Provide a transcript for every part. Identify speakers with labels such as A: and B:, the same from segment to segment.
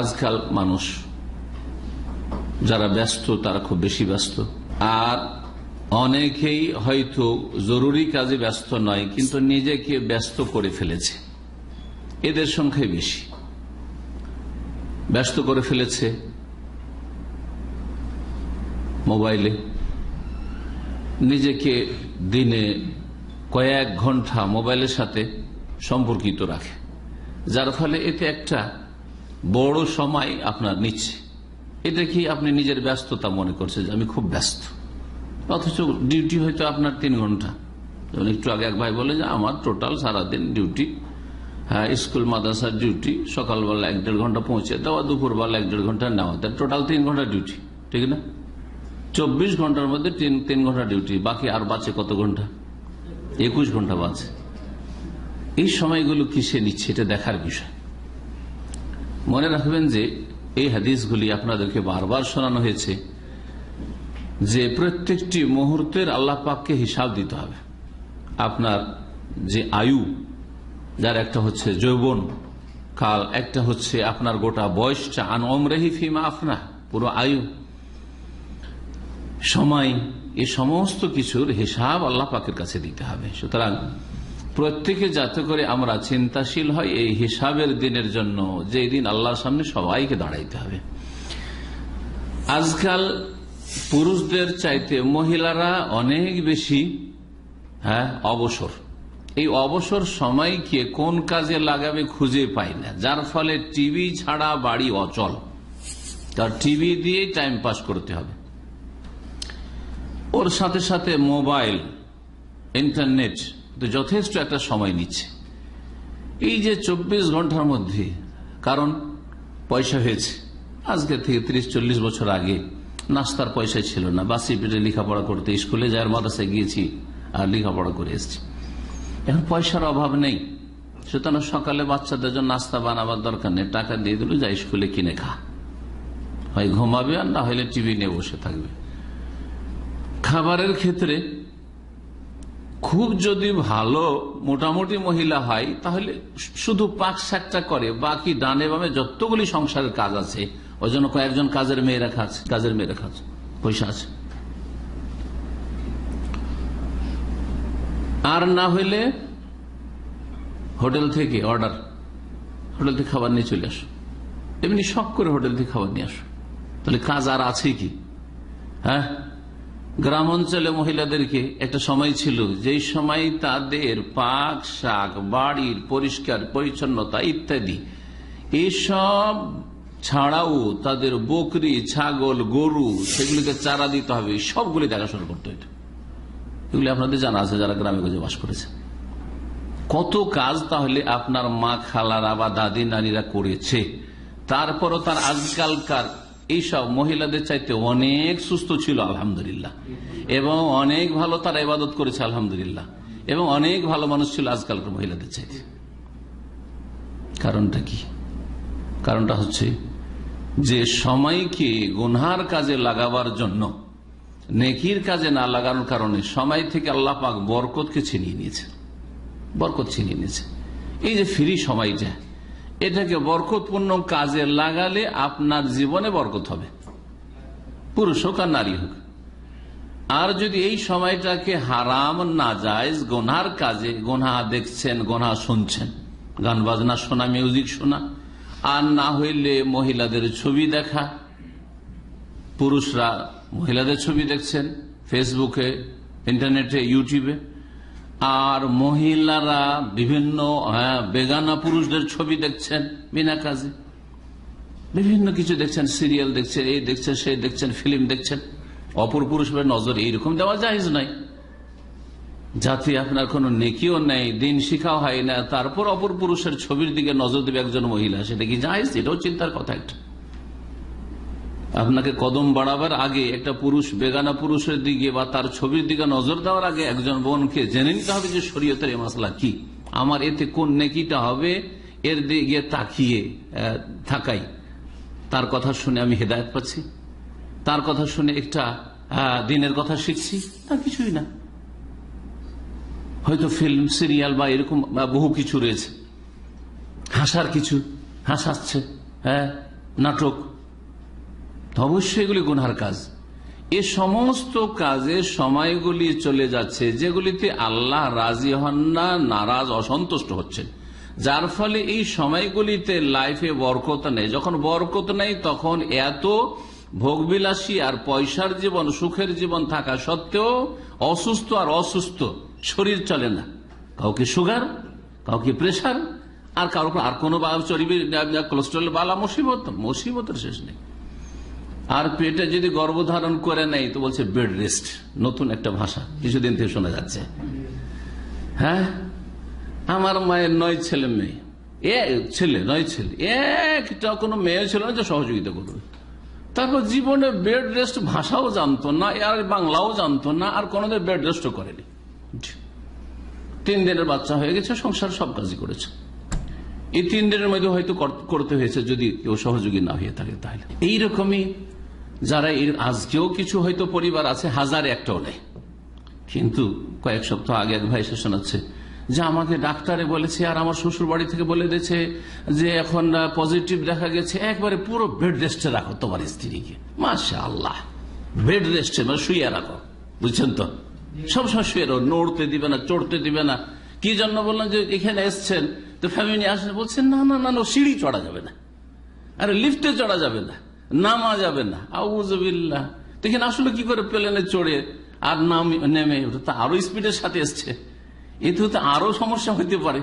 A: আজকাল মানুষ যারা ব্যস্ত তারা খুব বেশি ব্যস্ত আর অনেকেই হয়তো জরুরি কাজে ব্যস্ত নয় কিন্তু নিজেকে ব্যস্ত করে ফেলেছে এদের সংখ্যাই বেশি ব্যস্ত করে ফেলেছে মোবাইলে নিজেকে দিনে কয়েক ঘন্টা মোবাইলের সাথে সম্পর্কিত রাখে যার ফলে এতে একটা বড় সময় আপনার নিচ্ছে এটা কি আপনি নিজের ব্যস্ততা মনে করছে যে আমি খুব ব্যস্ত অথচ ডিউটি হয়তো আপনার তিন ঘন্টা একটু আগে এক ভাই বলে যে আমার টোটাল সারাদিন ডিউটি হ্যাঁ স্কুল মাদ্রাসার ডিউটি সকালবেলা এক দেড় ঘন্টা পৌঁছে দেওয়া দুপুরবেলা এক দেড় ঘন্টা নেওয়া তার টোটাল তিন ঘন্টা ডিউটি ঠিক না চব্বিশ ঘন্টার মধ্যে তিন তিন ঘন্টা ডিউটি বাকি আর বাঁচে কত ঘন্টা একুশ ঘন্টা বাঁচে এই সময়গুলো কিসে নিচ্ছে এটা দেখার বিষয় মনে রাখবেন যে এই হাদিসগুলি আপনাদেরকে বারবার শোনানো হয়েছে যে প্রত্যেকটি মুহূর্তের আল্লাহ পাককে হিসাব দিতে হবে আপনার যে আয়ু যার একটা হচ্ছে যৌবন কাল একটা হচ্ছে আপনার গোটা বয়সটা আন অমরেহি ফিমা আফনা পুরো আয়ু সময় এ সমস্ত কিছুর হিসাব আল্লাহ পাকের কাছে দিতে হবে সুতরাং প্রত্যেকে যাতে করে আমরা চিন্তাশীল হয় এই হিসাবের দিনের জন্য যে দিন আল্লাহর সামনে সবাইকে দাঁড়াইতে হবে আজকাল পুরুষদের চাইতে মহিলারা অনেক বেশি হ্যাঁ অবসর এই অবসর সময়কে কোন কাজে লাগাবে খুঁজে পাই না যার ফলে টিভি ছাড়া বাড়ি অচল তার টিভি দিয়ে টাইম পাস করতে হবে ওর সাথে সাথে মোবাইল ইন্টারনেট কিন্তু যথেষ্ট একটা সময় নিচ্ছে এই যে ২৪ ঘন্টার মধ্যে কারণ পয়সা হয়েছে আজকে থেকে ৩০ চল্লিশ বছর আগে নাস্তার পয়সা ছিল না বাসি পেটে লেখাপড়া করতে স্কুলে যাওয়ার মাদাসে গিয়েছি আর লেখাপড়া করে এসেছি এখন পয়সার অভাব নেই সুতরাং সকালে বাচ্চাদের জন্য নাস্তা বানাবার দরকার নেই টাকা দিয়ে দিল যা স্কুলে কিনে খা হয় ঘুমাবে আর না হলে টিভি নিয়ে বসে থাকবে খাবারের ক্ষেত্রে খুব যদি ভালো মোটামুটি মহিলা হয় তাহলে শুধু পাক শাকটা করে বাকি ডানে বামে যতগুলি সংসারের কাজ আছে ওই জন্য কয়েকজন কাজের মেয়ে রাখা আছে কাজের মেয়ে রাখা আছে পয়সা আছে আর না হইলে হোটেল থেকে অর্ডার হোটেল থেকে খাবার নিয়ে চলে আসো এমনি শখ করে হোটেল থেকে খাবার নিয়ে আসো তাহলে কাজ আর আছে কি হ্যাঁ গ্রাম অঞ্চলে মহিলাদেরকে একটা সময় ছিল যেই সময় তাদের পাক শাক বাড়ির পরিষ্কার পরিচ্ছন্নতা ইত্যাদি এসব ছাড়াও তাদের বকরি ছাগল গরু সেগুলিকে চারা দিতে হবে সবগুলি দেখাশোনা করতে হইত এগুলি আপনাদের জানা আছে যারা গ্রামে গজে বাস করেছে কত কাজ তাহলে আপনার মা খালারা বা দাদি নানিরা করেছে তারপরও তার আজকালকার এইসব মহিলাদের চাইতে অনেক সুস্থ ছিল আলহামদুলিল্লাহ এবং অনেক ভালো তারা ইবাদত করেছে আলহামদুলিল্লাহ এবং অনেক ভালো মানুষ ছিল আজকালকার মহিলাদের চাইতে কারণটা কি কারণটা হচ্ছে যে সময়কে গুনহার কাজে লাগাবার জন্য নেকির কাজে না লাগানোর কারণে সময় থেকে আল্লাহ পাক বরকতকে ছিনিয়ে নিয়েছে বরকত ছিনিয়ে নিয়েছে এই যে ফ্রি সময় যায় এটাকে বরকতপূর্ণ কাজে লাগালে আপনার জীবনে বরকত হবে পুরুষ হোক আর নারী হোক আর যদি এই সময়টাকে হারাম না যায় গোনার কাজে গোনা দেখছেন গোনা শুনছেন গান বাজনা শোনা মিউজিক শোনা আর না হইলে মহিলাদের ছবি দেখা পুরুষরা মহিলাদের ছবি দেখছেন ফেসবুকে ইন্টারনেটে ইউটিউবে আর মহিলারা বিভিন্ন হ্যাঁ, বেগানা পুরুষদের ছবি দেখছেন বিনা কাজে বিভিন্ন কিছু দেখছেন সিরিয়াল দেখছেন এই দেখছেন সেই দেখছেন ফিল্ম দেখছেন অপর পুরুষের নজর এইরকম দেওয়া যায় নাই যাতে আপনার কোনো নেকিও নেই দিন শিখাও হয় না তারপর অপর পুরুষের ছবির দিকে নজর দেবে একজন মহিলা সেটা কি জাহিজ এটাও চিন্তার কথা একটা আপনাকে কদম বাড়াবার আগে একটা পুরুষ বেগানা পুরুষের দিকে বা তার ছবির দিকে নজর দেওয়ার আগে একজন বোনকে জেনে নিতে হবে যে শরীয়তের এ মশলা কি আমার এতে কোন নেকিটা হবে এর দিকে তাকিয়ে থাকাই তার কথা শুনে আমি হেদায়ত পাচ্ছি তার কথা শুনে একটা দিনের কথা শিখছি না কিছুই না হয়তো ফিল্ম সিরিয়াল বা এরকম বহু কিছু রয়েছে হাসার কিছু হাসাচ্ছে হ্যাঁ নাটক অবশ্যই এগুলি গুনহার কাজ এ সমস্ত কাজে সময়গুলি চলে যাচ্ছে যেগুলিতে আল্লাহ রাজি হন না নারাজ অসন্তুষ্ট হচ্ছেন যার ফলে এই সময়গুলিতে লাইফে বরকত নেই যখন বরকত নেই তখন এত ভোগবিলাসী আর পয়সার জীবন সুখের জীবন থাকা সত্ত্বেও অসুস্থ আর অসুস্থ শরীর চলে না কাউকে সুগার কাউকে প্রেশার আর কারো আর কোনো চরিবে কোলেস্ট্রল বালা মুসিবত মুসিবতের শেষ নেই আর পেটে যদি গর্ভধারণ করে নেয় তো বলছে বেড রেস্ট নতুন একটা ভাষা কিছুদিন থেকে শোনা যাচ্ছে হ্যাঁ আমার মায়ের নয় ছেলে মেয়ে এ ছেলে নয় ছেলে একটা কোনো মেয়ে ছিল না যে সহযোগিতা করবে তারপর জীবনে বেড রেস্ট ভাষাও জানতো না আর বাংলাও জানতো না আর কোনোদিন বেড রেস্টও করেনি তিন দিনের বাচ্চা হয়ে গেছে সংসার সব কাজই করেছে এই তিন দিনের মধ্যে হয়তো করতে হয়েছে যদি কেউ সহযোগী না হয়ে থাকে তাহলে এইরকমই যারা এর আজকেও কিছু হয়তো পরিবার আছে হাজার একটাও নেই কিন্তু কয়েক সপ্তাহ আগে এক ভাই এসে শোনাচ্ছে যে আমাকে ডাক্তারে বলেছে আর আমার শ্বশুর বাড়ি থেকে বলে দিয়েছে যে এখন পজিটিভ দেখা গেছে একবারে পুরো বেড রেস্টে রাখো তোমার স্ত্রীকে মাসা আল্লাহ বেড রেস্টে মানে শুয়ে রাখো বুঝছেন তো সবসময় শুয়ে রো নড়তে দিবে না চড়তে দিবে না কি জন্য বললাম যে এখানে এসছেন তো ফ্যামিলি আসলে বলছেন না না না সিঁড়ি চড়া যাবে না আরে লিফটে চড়া যাবে না নামা যাবে না আউজবিল্লা দেখেন আসলে কি করে প্লেনে চড়ে আর নাম নেমে ওটা তো আরো স্পিডের সাথে এসছে এতে হতে আরো সমস্যা হইতে পারে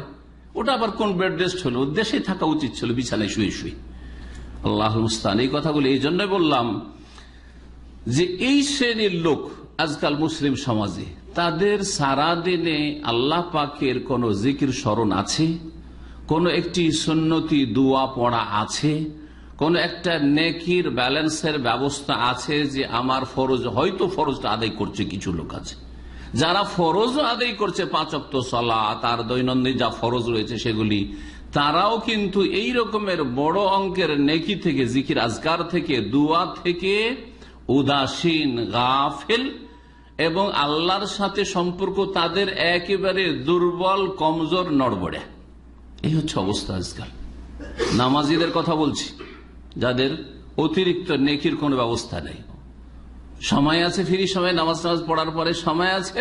A: ওটা আবার কোন বেড রেস্ট হলো দেশে থাকা উচিত ছিল বিছানায় শুয়ে শুয়ে আল্লাহ মুস্তান এই কথাগুলি এই জন্য বললাম যে এই শ্রেণীর লোক আজকাল মুসলিম সমাজে তাদের সারা দিনে আল্লাহ পাকের কোন জিকির স্মরণ আছে কোন একটি সন্ন্যতি দোয়া পড়া আছে কোন একটা নেকির ব্যালেন্সের ব্যবস্থা আছে যে আমার ফরজ হয়তো ফরজটা আদায় করছে কিছু লোক আছে যারা ফরজ আদায় করছে পাঁচক্ত সলা তার দৈনন্দিন যা ফরজ রয়েছে সেগুলি তারাও কিন্তু এই রকমের বড় অঙ্কের নেকি থেকে জিকির আজগার থেকে দুয়া থেকে উদাসীন গাফেল এবং আল্লাহর সাথে সম্পর্ক তাদের একেবারে দুর্বল কমজোর নড়বড়ে এই হচ্ছে অবস্থা আজকাল নামাজিদের কথা বলছি যাদের অতিরিক্ত নেকির কোনো ব্যবস্থা নেই সময় আছে ফ্রি সময় নামাজ টামাজ পড়ার পরে সময় আছে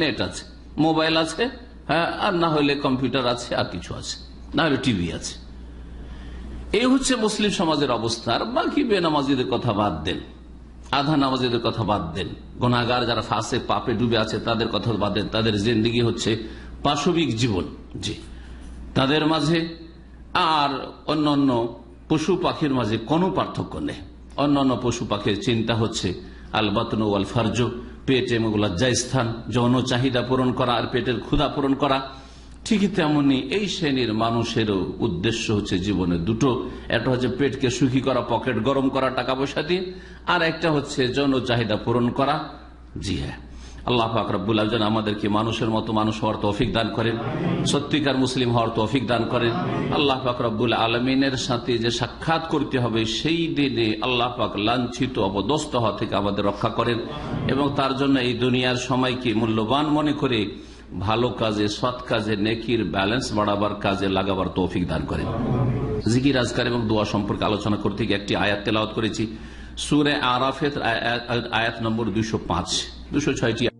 A: নেট আছে মোবাইল আছে হ্যাঁ আর না হলে কম্পিউটার আছে আর কিছু আছে না হলে টিভি আছে এই হচ্ছে মুসলিম সমাজের অবস্থা আর বাকি বেনামাজিদের কথা বাদ দেন আধা নামাজিদের কথা বাদ দেন গোনাগার যারা ফাঁসে পাপে ডুবে আছে তাদের কথা বাদ দেন তাদের জিন্দিগি হচ্ছে পাশবিক জীবন জি তাদের মাঝে আর অন্য অন্য পশু পাখির মাঝে কোনো পার্থক্য নেই অন্যান্য পশু পাখির চিন্তা হচ্ছে আলবাতন ওয়াল ফার্জ পেট যাই স্থান যৌন চাহিদা পূরণ করা আর পেটের ক্ষুধা পূরণ করা ঠিকই তেমনি এই শ্রেণীর মানুষেরও উদ্দেশ্য হচ্ছে জীবনে দুটো একটা হচ্ছে পেটকে সুখী করা পকেট গরম করা টাকা পয়সা দিয়ে আর একটা হচ্ছে যৌন চাহিদা পূরণ করা জি হ্যাঁ আল্লাহ ফাকরাবুল আলজান আমাদেরকে মানুষের মতো মানুষ হওয়ার তৌফিক দান করেন সত্যিকার মুসলিম হওয়ার তৌফিক দান করেন আল্লাহ আকরবুল আলমিনের সাথে যে সাক্ষাৎ করতে হবে সেই দিনে আল্লাহ পাক লাঞ্ছিত অবদস্ত হওয়া থেকে আমাদের রক্ষা করেন এবং তার জন্য এই দুনিয়ার সময়কে মূল্যবান মনে করে ভালো কাজে সৎ কাজে নেকির ব্যালেন্স বাড়াবার কাজে লাগাবার তৌফিক দান করেন জিকির আজকার এবং দোয়া সম্পর্কে আলোচনা করতে গিয়ে একটি আয়াত তেলাওয়াত করেছি সুরে আরাফেত আয়াত নম্বর দুশো পাঁচ দুশো ছয়টি